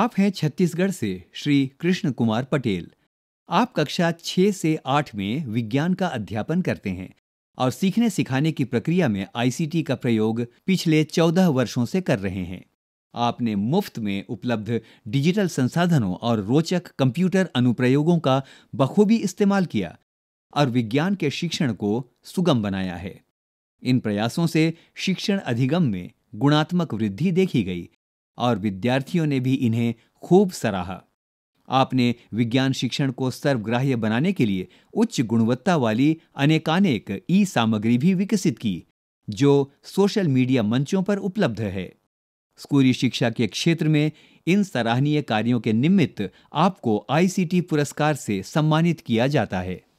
आप हैं छत्तीसगढ़ से श्री कृष्ण कुमार पटेल आप कक्षा छः से आठ में विज्ञान का अध्यापन करते हैं और सीखने सिखाने की प्रक्रिया में आईसीटी का प्रयोग पिछले चौदह वर्षों से कर रहे हैं आपने मुफ्त में उपलब्ध डिजिटल संसाधनों और रोचक कंप्यूटर अनुप्रयोगों का बखूबी इस्तेमाल किया और विज्ञान के शिक्षण को सुगम बनाया है इन प्रयासों से शिक्षण अधिगम में गुणात्मक वृद्धि देखी गई और विद्यार्थियों ने भी इन्हें खूब सराहा आपने विज्ञान शिक्षण को सर्वग्राह्य बनाने के लिए उच्च गुणवत्ता वाली अनेकानेक ई सामग्री भी विकसित की जो सोशल मीडिया मंचों पर उपलब्ध है स्कूली शिक्षा के क्षेत्र में इन सराहनीय कार्यों के निमित्त आपको आईसीटी पुरस्कार से सम्मानित किया जाता है